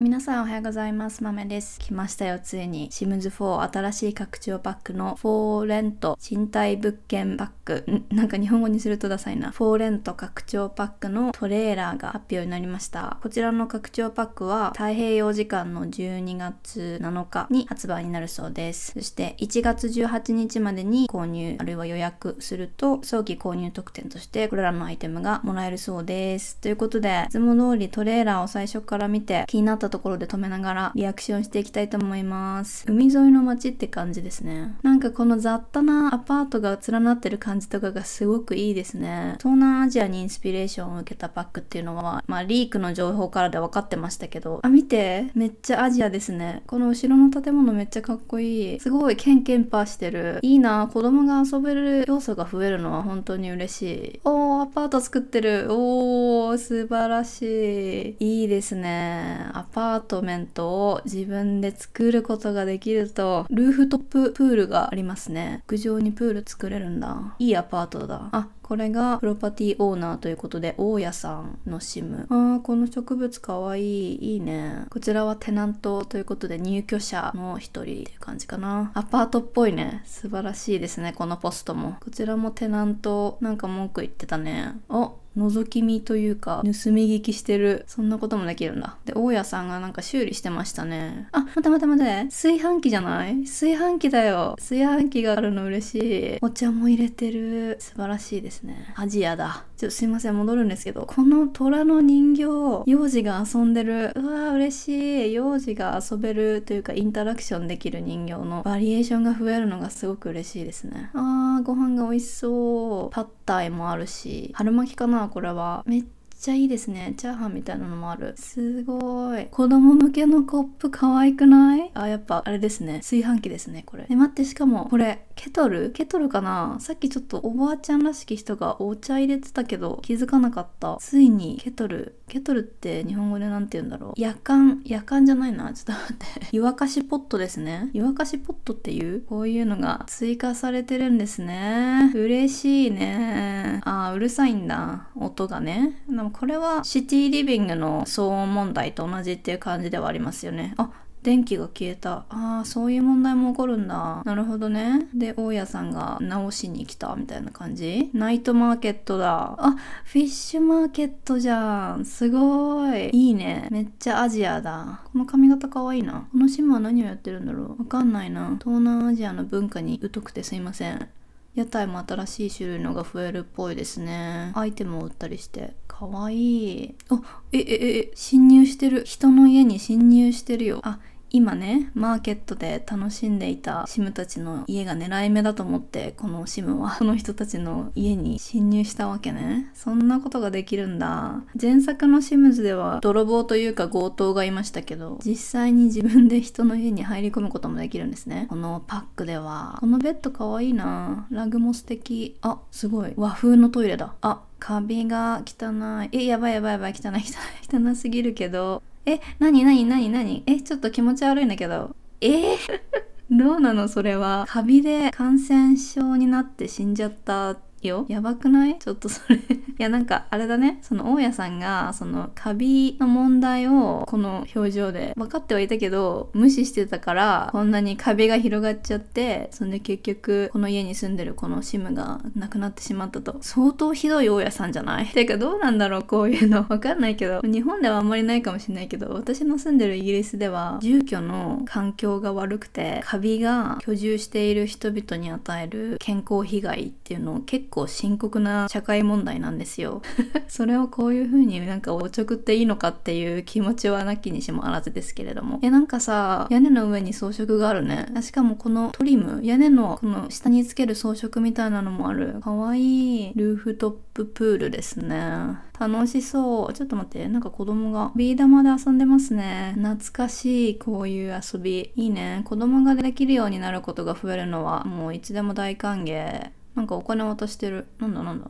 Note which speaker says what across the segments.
Speaker 1: 皆さんおはようございます。まめです。来ましたよ、ついに。シムズ4新しい拡張パックの4レント賃貸物件パック。んなんか日本語にするとダサいな。4レント拡張パックのトレーラーが発表になりました。こちらの拡張パックは太平洋時間の12月7日に発売になるそうです。そして1月18日までに購入あるいは予約すると早期購入特典としてこれらのアイテムがもらえるそうです。ということで、いつも通りトレーラーを最初から見て気になったったところで止めながらリアクションしていきたいと思います海沿いの街って感じですねなんかこの雑多なアパートが連なってる感じとかがすごくいいですね東南アジアにインスピレーションを受けたパックっていうのはまあリークの情報からで分かってましたけどあ見てめっちゃアジアですねこの後ろの建物めっちゃかっこいいすごいケンケンパーしてるいいな子供が遊べる要素が増えるのは本当に嬉しいおーアパート作ってるおー素晴らしいいいですねアパパートメントを自分で作ることができると、ルーフトッププールがありますね。屋上にプール作れるんだ。いいアパートだ。あ、これがプロパティオーナーということで、大家さんのシム。あー、この植物かわいい。いいね。こちらはテナントということで、入居者の一人っていう感じかな。アパートっぽいね。素晴らしいですね、このポストも。こちらもテナント、なんか文句言ってたね。お、覗き見というか、盗み聞きしてる。そんなこともできるんだ。で、大家さんがなんか修理してましたね。あ、待て待て待て。炊飯器じゃない炊飯器だよ。炊飯器があるの嬉しい。お茶も入れてる。素晴らしいですね。アジアだ。ちょっとすいません、戻るんですけど、この虎の人形、幼児が遊んでる、うわ嬉しい、幼児が遊べるというか、インタラクションできる人形のバリエーションが増えるのがすごく嬉しいですね。あー、ご飯が美味しそう。パッタイもあるし、春巻きかな、これは。めっちゃいいですね。チャーハンみたいなのもある。すごい。子供向けのコップ可愛くないあ、やっぱあれですね。炊飯器ですね、これ。え、待って、しかも、これ、ケトルケトルかなさっきちょっとおばあちゃんらしき人がお茶入れてたけど、気づかなかった。ついに、ケトル。ケトルって日本語で何て言うんだろう。夜間、夜間じゃないな。ちょっと待って。湯沸かしポットですね。湯沸かしポットっていうこういうのが追加されてるんですね。嬉しいね。あー、うるさいんだ。音がね。これはシティリビングの騒音問題と同じっていう感じではありますよね。あ電気が消えた。ああ、そういう問題も起こるんだ。なるほどね。で、大家さんが直しに来たみたいな感じナイトマーケットだ。あ、フィッシュマーケットじゃん。すごーい。いいね。めっちゃアジアだ。この髪型かわいいな。この島は何をやってるんだろうわかんないな。東南アジアの文化に疎くてすいません。屋台も新しい種類のが増えるっぽいですね。アイテムを売ったりして。かわいい。あ、え、え、え、侵入してる。人の家に侵入してるよ。あ、今ねマーケットで楽しんでいたシムたちの家が狙い目だと思ってこのシムは その人たちの家に侵入したわけねそんなことができるんだ前作のシムズでは泥棒というか強盗がいましたけど実際に自分で人の家に入り込むこともできるんですねこのパックではこのベッドかわいいなラグも素敵あすごい和風のトイレだあカビが汚いえやばいやばいやばい汚い汚い汚すぎるけどえ、なになになになにえ、ちょっと気持ち悪いんだけど。えー、どうなのそれは。カビで感染症になって死んじゃったっよやばくないちょっとそれ いやなんかあれだねその大家さんがそのカビの問題をこの表情で分かってはいたけど無視してたからこんなにカビが広がっちゃってそんで結局この家に住んでるこのシムがなくなってしまったと相当ひどい大家さんじゃないてかどうなんだろうこういうの分かんないけど日本ではあんまりないかもしんないけど私の住んでるイギリスでは住居の環境が悪くてカビが居住している人々に与える健康被害っていうのを結構結構深刻な社会問題なんですよ。それをこういう風になんかおちょくっていいのかっていう気持ちはなきにしもあらずですけれども。え、なんかさ、屋根の上に装飾があるね。しかもこのトリム、屋根のこの下につける装飾みたいなのもある。かわいいルーフトッププールですね。楽しそう。ちょっと待って、なんか子供がビー玉で遊んでますね。懐かしい、こういう遊び。いいね。子供ができるようになることが増えるのは、もういつでも大歓迎。なんかお金渡してるなんだなんだ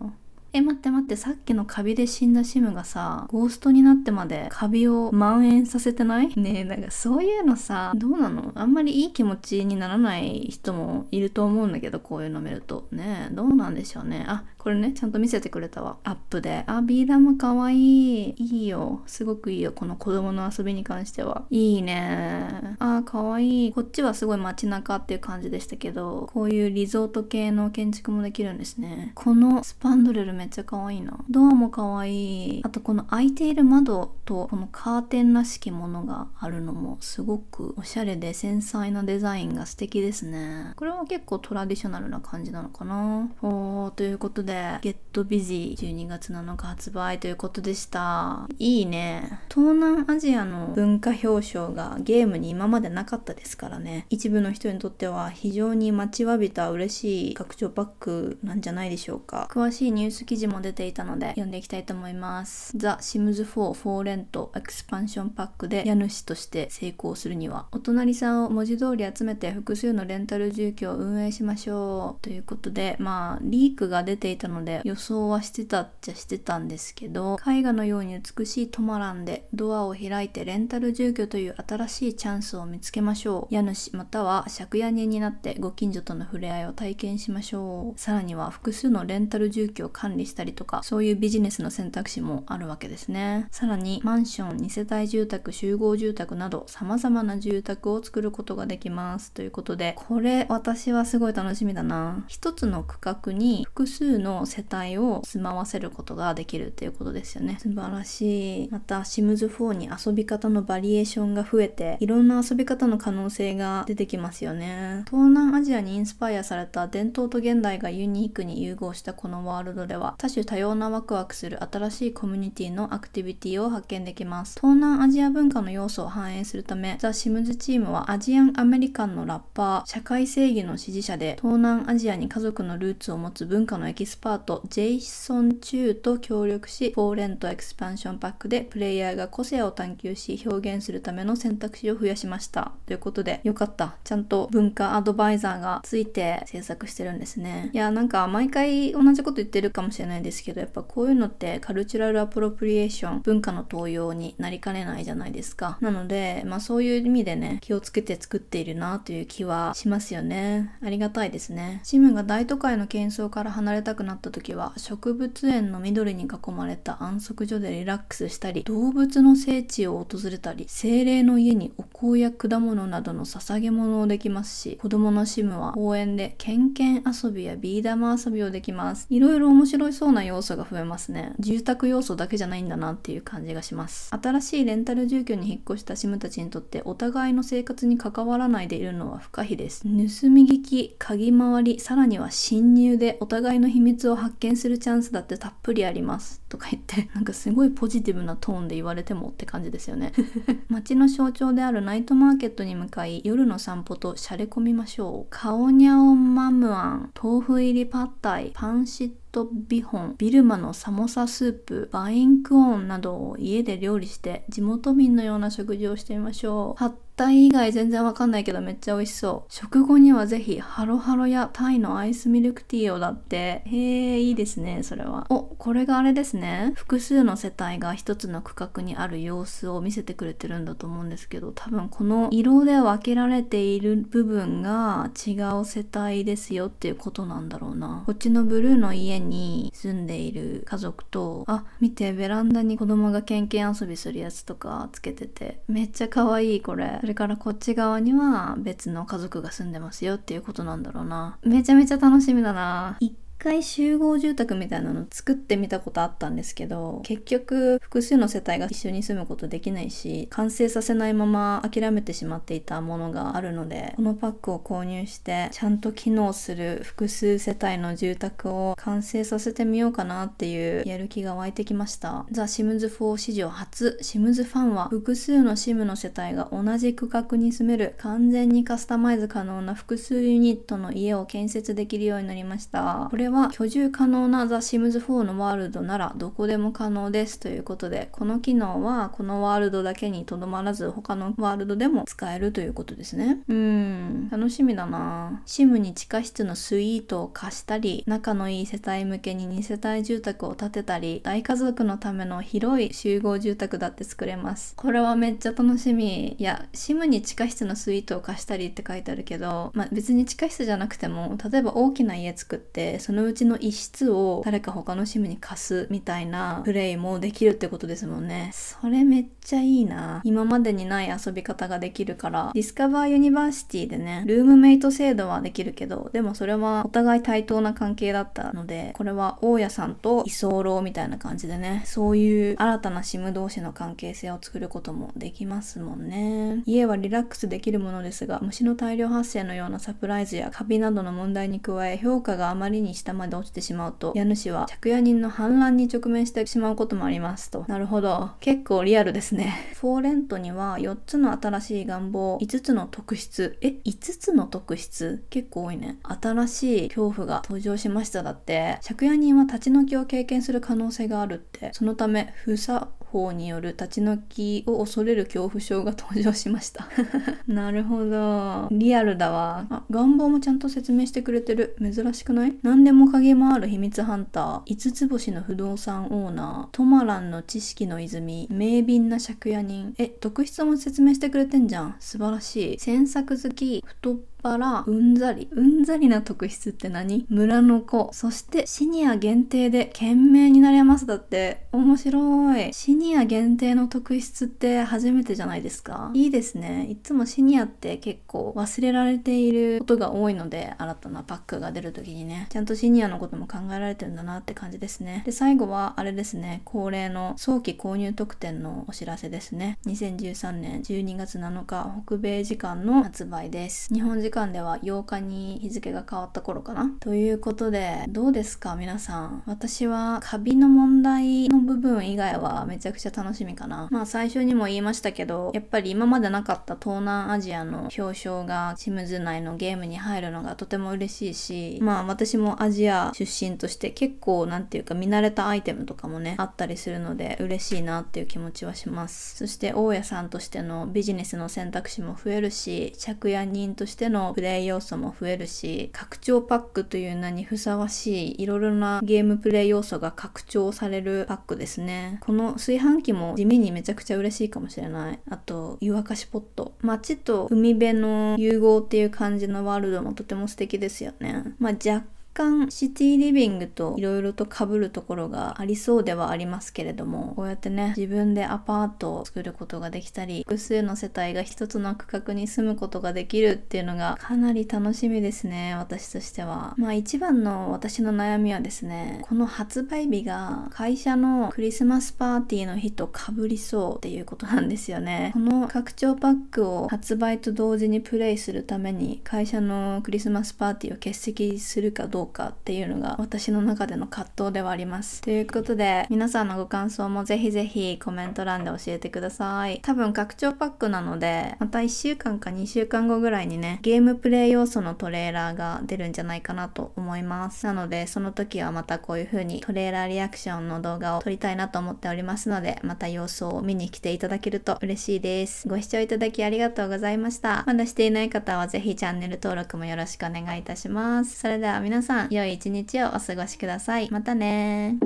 Speaker 1: え待って待ってさっきのカビで死んだシムがさゴーストになってまでカビを蔓延させてないねえなんかそういうのさどうなのあんまりいい気持ちにならない人もいると思うんだけどこういうの見るとねえどうなんでしょうねあこれねちゃんと見せてくれたわアップであビー玉かわいいいいよすごくいいよこの子供の遊びに関してはいいねあーかわいいこっちはすごい街中っていう感じでしたけどこういうリゾート系の建築もできるんですねこのスパンドレルめっちゃかわいいなドアもかわいいあとこの開いている窓とこのカーテンらしきものがあるのもすごくおしゃれで繊細なデザインが素敵ですねこれは結構トラディショナルな感じなのかなほーということでゲットビジー12月7日発売ということでした。いいね。東南アジアの文化表彰がゲームに今までなかったですからね。一部の人にとっては非常に待ちわびた嬉しい拡張パックなんじゃないでしょうか。詳しいニュース記事も出ていたので読んでいきたいと思います。ザ・シムズ4フォーレントエクスパンションパックで家主として成功するには、お隣さんを文字通り集めて複数のレンタル住居を運営しましょう。ということで、まあ、リークが出ていたたので予想はしてたっちゃしてたんですけど絵画のように美しいトマランでドアを開いてレンタル住居という新しいチャンスを見つけましょう家主または借家人になってご近所との触れ合いを体験しましょうさらには複数のレンタル住居を管理したりとかそういうビジネスの選択肢もあるわけですねさらにマンション2世帯住宅集合住宅など様々な住宅を作ることができますということでこれ私はすごい楽しみだな一つの区画に複数のの世帯を住まわせることができるっていうことですよね。素晴らしい。また、シムズ4に遊び方のバリエーションが増えて、いろんな遊び方の可能性が出てきますよね。東南アジアにインスパイアされた伝統と現代がユニークに融合したこのワールドでは、多種多様なワクワクする新しいコミュニティのアクティビティを発見できます。東南アジア文化の要素を反映するため、ザ・シムズチームはアジアンアメリカンのラッパー、社会正義の支持者で、東南アジアに家族のルーツを持つ文化のエキスパートジェイソン・チューと協力し、フォーレントエクスパンションパックでプレイヤーが個性を探求し表現するための選択肢を増やしました。ということで、よかった。ちゃんと文化アドバイザーがついて制作してるんですね。いや、なんか毎回同じこと言ってるかもしれないですけど、やっぱこういうのってカルチュラルアプロプリエーション、文化の盗用になりかねないじゃないですか。なので、まあそういう意味でね、気をつけて作っているなという気はしますよね。ありがたいですね。チムが大都会の喧騒から離れたくなった時は植物園の緑に囲まれた安息所でリラックスしたり動物の聖地を訪れたり精霊の家にお香や果物などの捧げ物をできますし子供のシムは公園でケンケン遊びやビー玉遊びをできますいろいろ面白いそうな要素が増えますね住宅要素だけじゃないんだなっていう感じがします新しいレンタル住居に引っ越したシムたちにとってお互いの生活に関わらないでいるのは不可避です盗み聞き鍵回りさらには侵入でお互いの秘密密を発見するチャンスだってたっぷりありますとか言って なんかすごいポジティブなトーンで言われてもって感じですよね 街の象徴であるナイトマーケットに向かい夜の散歩としゃれ込みましょうカオニャオンマムアン豆腐入りパッタイパンシットビホン、ビルマのサモサスープ、バインクオンなどを家で料理して地元民のような食事をしてみましょう。タイ以外全然わかんないけどめっちゃ美味しそう。食後にはぜひハロハロやタイのアイスミルクティーをだって。へえ、いいですね、それは。お、これがあれですね。複数の世帯が一つの区画にある様子を見せてくれてるんだと思うんですけど、多分この色で分けられている部分が違う世帯ですよっていうことなんだろうな。こっちのブルーの家に住んでいる家族と、あ、見て、ベランダに子供がケンケン遊びするやつとかつけてて、めっちゃ可愛いこれ。それからこっち側には別の家族が住んでますよっていうことなんだろうな。めちゃめちゃ楽しみだな。回集合住宅みたいなの作ってみたことあったんですけど、結局複数の世帯が一緒に住むことできないし、完成させないまま諦めてしまっていたものがあるので、このパックを購入して、ちゃんと機能する複数世帯の住宅を完成させてみようかなっていうやる気が湧いてきました。ザ・シムズ4史上初、シムズファンは複数のシムの世帯が同じ区画に住める完全にカスタマイズ可能な複数ユニットの家を建設できるようになりました。これは居住可能なザ・シムズ4のワールドならどこでも可能ですということで、この機能はこのワールドだけにとどまらず他のワールドでも使えるということですね。うん、楽しみだなシムに地下室のスイートを貸したり、仲のいい世帯向けに2世帯住宅を建てたり、大家族のための広い集合住宅だって作れます。これはめっちゃ楽しみ。いや、シムに地下室のスイートを貸したりって書いてあるけど、まあ、別に地下室じゃなくても、例えば大きな家作って、そののうちの一室を誰か他のシムに貸すみたいなプレイもできるってことですもんね。それめっちゃいいな。今までにない遊び方ができるから、ディスカバーユニバーシティでね、ルームメイト制度はできるけど、でもそれはお互い対等な関係だったので、これは大家さんと居候みたいな感じでね、そういう新たなシム同士の関係性を作ることもできますもんね。家はリラックスできるものですが、虫の大量発生のようなサプライズやカビなどの問題に加え、評価があまりに下まで落ちてしまうと家主は借家人の反乱に直面してしまうこともありますとなるほど結構リアルですねフォーレントには4つの新しい願望5つの特質え5つの特質結構多いね新しい恐怖が登場しましただって借家人は立ち退きを経験する可能性があるってそのため封鎖法による立ち退きを恐れる恐怖症が登場しました なるほどリアルだわあ願望もちゃんと説明してくれてる珍しくない何でも影もある秘密ハンター5つ星の不動産オーナートマランの知識の泉明敏な借家人え特質も説明してくれてんじゃん素晴らしい詮索好き太っ腹うんざりうんざりな特質って何村の子そしてシニア限定で懸命になれますだって面白いシニア限定の特質って初めてじゃないですかいいですねいつもシニアって結構忘れられていることが多いので新たなパックが出る時にねちゃんとシニアのことも考えられてるんだなって感じですねで最後はあれですね恒例の早期購入特典のお知らせですね2013年12月7日北米時間の発売です日本時間では8日に日付が変わった頃かな。ということで、どうですか皆さん。私はカビの問題の部分以外はめちゃくちゃ楽しみかな。まあ最初にも言いましたけど、やっぱり今までなかった東南アジアの表彰がチムズ内のゲームに入るのがとても嬉しいし、まあ私もアジア出身として結構なんていうか見慣れたアイテムとかもね、あったりするので嬉しいなっていう気持ちはします。そして大家さんとしてのビジネスの選択肢も増えるし、着屋人としてののプレイ要素も増えるし、拡張パックという名にふさわしい、いろいろなゲームプレイ要素が拡張されるパックですね。この炊飯器も地味にめちゃくちゃ嬉しいかもしれない。あと、湯沸かしポット。街と海辺の融合っていう感じのワールドもとても素敵ですよね。まあ、若干シティリビングといろいろと被るところがありそうではありますけれどもこうやってね自分でアパートを作ることができたり複数の世帯が一つの区画に住むことができるっていうのがかなり楽しみですね私としてはまあ一番の私の悩みはですねこの発売日が会社のクリスマスパーティーの日と被りそうっていうことなんですよねこの拡張パックを発売と同時にプレイするために会社のクリスマスパーティーを欠席するかどうかっていうのが私の中での葛藤ではあります。ということで皆さんのご感想もぜひぜひコメント欄で教えてください。多分拡張パックなのでまた1週間か2週間後ぐらいにねゲームプレイ要素のトレーラーが出るんじゃないかなと思います。なのでその時はまたこういう風にトレーラーリアクションの動画を撮りたいなと思っておりますのでまた様子を見に来ていただけると嬉しいです。ご視聴いただきありがとうございました。まだしていない方はぜひチャンネル登録もよろしくお願いいたします。それでは皆さん良い一日をお過ごしください。またね